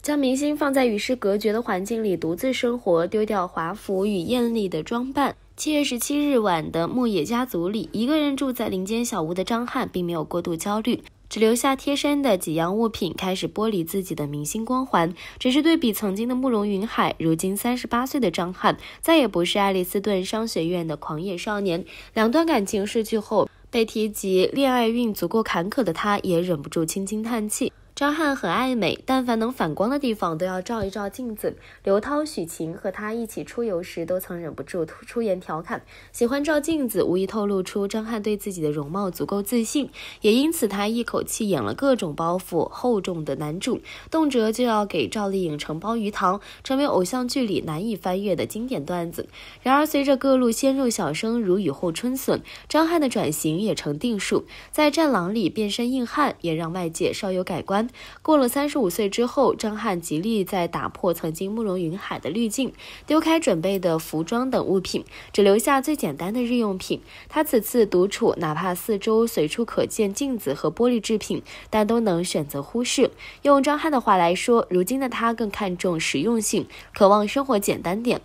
将明星放在与世隔绝的环境里独自生活，丢掉华服与艳丽的装扮。七月十七日晚的牧野家族里，一个人住在林间小屋的张翰，并没有过度焦虑。只留下贴身的几样物品，开始剥离自己的明星光环。只是对比曾经的慕容云海，如今三十八岁的张翰，再也不是爱丽斯顿商学院的狂野少年。两段感情逝去后，被提及恋爱运足够坎坷的他，也忍不住轻轻叹气。张翰很爱美，但凡能反光的地方都要照一照镜子。刘涛、许晴和他一起出游时，都曾忍不住出言调侃。喜欢照镜子，无疑透露出张翰对自己的容貌足够自信。也因此，他一口气演了各种包袱厚重的男主，动辄就要给赵丽颖承包鱼塘，成为偶像剧里难以翻越的经典段子。然而，随着各路鲜肉小生如雨后春笋，张翰的转型也成定数。在《战狼》里变身硬汉，也让外界稍有改观。过了三十五岁之后，张翰极力在打破曾经慕容云海的滤镜，丢开准备的服装等物品，只留下最简单的日用品。他此次独处，哪怕四周随处可见镜子和玻璃制品，但都能选择忽视。用张翰的话来说，如今的他更看重实用性，渴望生活简单点。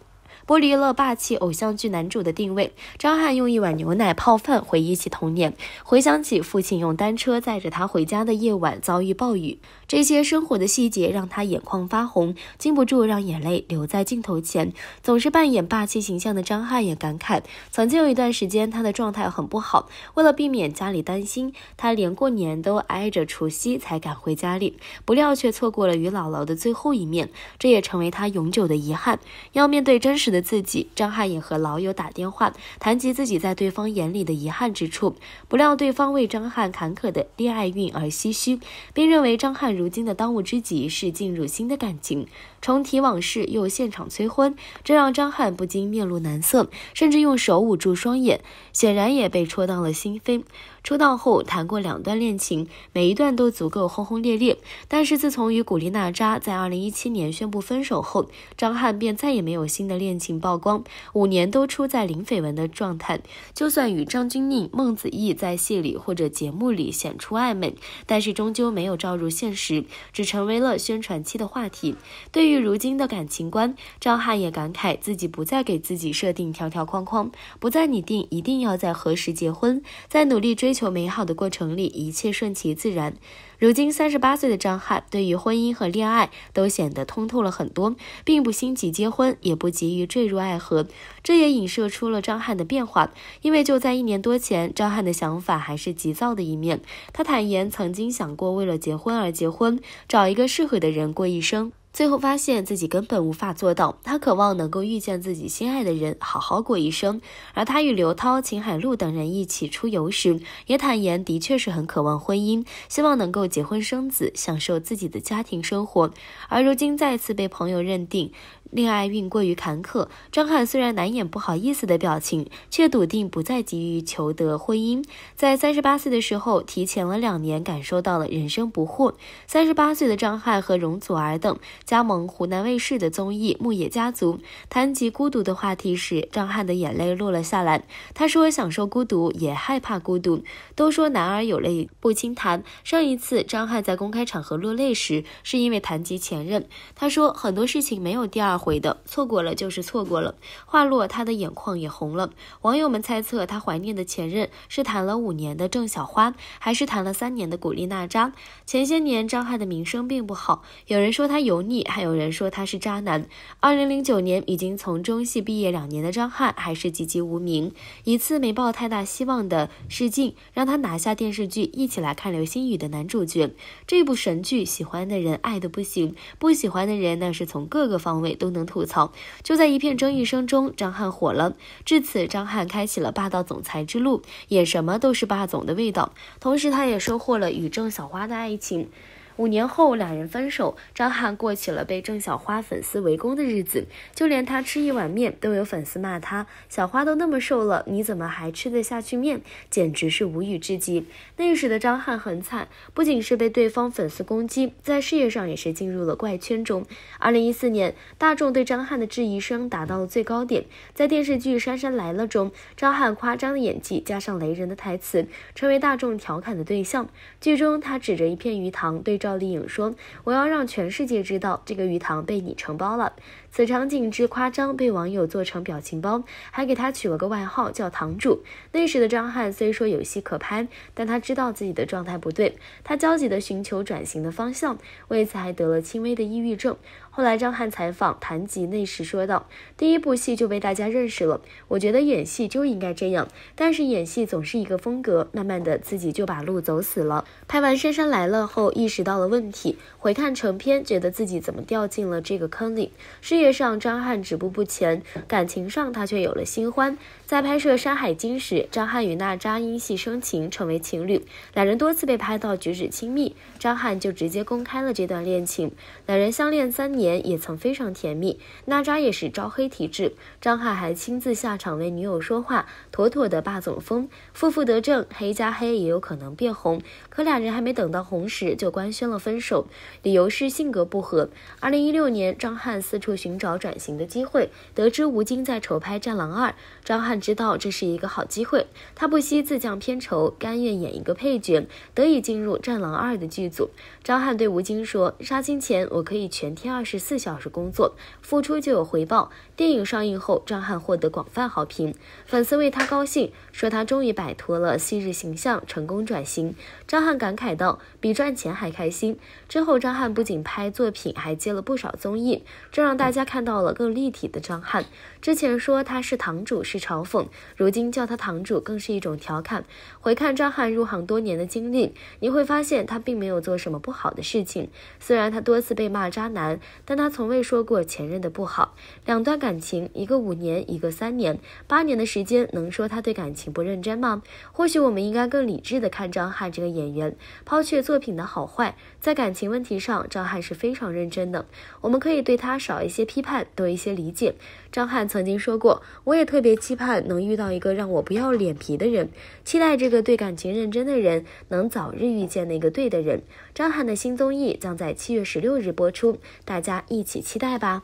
剥离了霸气偶像剧男主的定位，张翰用一碗牛奶泡饭回忆起童年，回想起父亲用单车载着他回家的夜晚遭遇暴雨，这些生活的细节让他眼眶发红，禁不住让眼泪流在镜头前。总是扮演霸气形象的张翰也感慨，曾经有一段时间他的状态很不好，为了避免家里担心，他连过年都挨着除夕才赶回家里，不料却错过了与姥姥的最后一面，这也成为他永久的遗憾。要面对真实的。的自己，张翰也和老友打电话，谈及自己在对方眼里的遗憾之处。不料对方为张翰坎坷的恋爱运而唏嘘，并认为张翰如今的当务之急是进入新的感情。重提往事又现场催婚，这让张翰不禁面露难色，甚至用手捂住双眼，显然也被戳到了心扉。出道后谈过两段恋情，每一段都足够轰轰烈烈。但是自从与古力娜扎在二零一七年宣布分手后，张翰便再也没有新的恋情。情曝光五年都出在零绯闻的状态，就算与张钧甯、孟子义在戏里或者节目里显出暧昧，但是终究没有照入现实，只成为了宣传期的话题。对于如今的感情观，张翰也感慨自己不再给自己设定条条框框，不再拟定一定要在何时结婚，在努力追求美好的过程里，一切顺其自然。如今三十八岁的张翰，对于婚姻和恋爱都显得通透了很多，并不心急结婚，也不急于坠入爱河。这也影射出了张翰的变化，因为就在一年多前，张翰的想法还是急躁的一面。他坦言，曾经想过为了结婚而结婚，找一个适合的人过一生。最后发现自己根本无法做到，他渴望能够遇见自己心爱的人，好好过一生。而他与刘涛、秦海璐等人一起出游时，也坦言的确是很渴望婚姻，希望能够结婚生子，享受自己的家庭生活。而如今再次被朋友认定。恋爱运过于坎坷，张翰虽然难掩不好意思的表情，却笃定不再急于求得婚姻。在三十八岁的时候，提前了两年感受到了人生不惑。三十八岁的张翰和容祖儿等加盟湖南卫视的综艺《牧野家族》，谈及孤独的话题时，张翰的眼泪落了下来。他说：“享受孤独，也害怕孤独。都说男儿有泪不轻弹。上一次张翰在公开场合落泪时，是因为谈及前任。他说很多事情没有第二。”回的，错过了就是错过了。话落，他的眼眶也红了。网友们猜测，他怀念的前任是谈了五年的郑小花，还是谈了三年的古力娜扎。前些年，张翰的名声并不好，有人说他油腻，还有人说他是渣男。二零零九年，已经从中戏毕业两年的张翰还是籍籍无名。一次没抱太大希望的试镜，让他拿下电视剧《一起来看流星雨》的男主角。这部神剧，喜欢的人爱的不行，不喜欢的人那是从各个方位都。都能吐槽，就在一片争议声中，张翰火了。至此，张翰开启了霸道总裁之路，演什么都是霸总的味道。同时，他也收获了与郑小花的爱情。五年后，两人分手。张翰过起了被郑小花粉丝围攻的日子，就连他吃一碗面，都有粉丝骂他：“小花都那么瘦了，你怎么还吃得下去面？”简直是无语至极。那时的张翰很惨，不仅是被对方粉丝攻击，在事业上也是进入了怪圈中。二零一四年，大众对张翰的质疑声达到了最高点。在电视剧《杉杉来了》中，张翰夸张的演技加上雷人的台词，成为大众调侃的对象。剧中，他指着一片鱼塘对。赵丽颖说：“我要让全世界知道，这个鱼塘被你承包了。”此场景之夸张，被网友做成表情包，还给他取了个外号叫“堂主”。那时的张翰虽说有戏可拍，但他知道自己的状态不对，他焦急地寻求转型的方向，为此还得了轻微的抑郁症。后来张翰采访谈及那时说道：“第一部戏就被大家认识了，我觉得演戏就应该这样，但是演戏总是一个风格，慢慢的自己就把路走死了。”拍完《杉杉来了》后，意识到了问题，回看成片，觉得自己怎么掉进了这个坑里，是。”事业上张翰止步不前，感情上他却有了新欢。在拍摄《山海经》时，张翰与娜扎因戏生情，成为情侣。两人多次被拍到举止亲密，张翰就直接公开了这段恋情。两人相恋三年，也曾非常甜蜜。娜扎也是招黑体质，张翰还亲自下场为女友说话，妥妥的霸总风。负负得正，黑加黑也有可能变红。可两人还没等到红时，就官宣了分手，理由是性格不合。二零一六年，张翰四处寻。寻找转型的机会，得知吴京在筹拍《战狼二》，张翰知道这是一个好机会，他不惜自降片酬，甘愿演一个配角，得以进入《战狼二》的剧组。张翰对吴京说：“杀青前，我可以全天二十四小时工作，付出就有回报。”电影上映后，张翰获得广泛好评，粉丝为他高兴，说他终于摆脱了昔日形象，成功转型。张翰感慨道：“比赚钱还开心。”之后，张翰不仅拍作品，还接了不少综艺，这让大家。看到了更立体的张翰。之前说他是堂主是嘲讽，如今叫他堂主更是一种调侃。回看张翰入行多年的经历，你会发现他并没有做什么不好的事情。虽然他多次被骂渣男，但他从未说过前任的不好。两段感情，一个五年，一个三年，八年的时间，能说他对感情不认真吗？或许我们应该更理智的看张翰这个演员，抛却作品的好坏，在感情问题上，张翰是非常认真的。我们可以对他少一些。批判多一些理解。张翰曾经说过：“我也特别期盼能遇到一个让我不要脸皮的人，期待这个对感情认真的人能早日遇见那个对的人。”张翰的新综艺将在七月十六日播出，大家一起期待吧。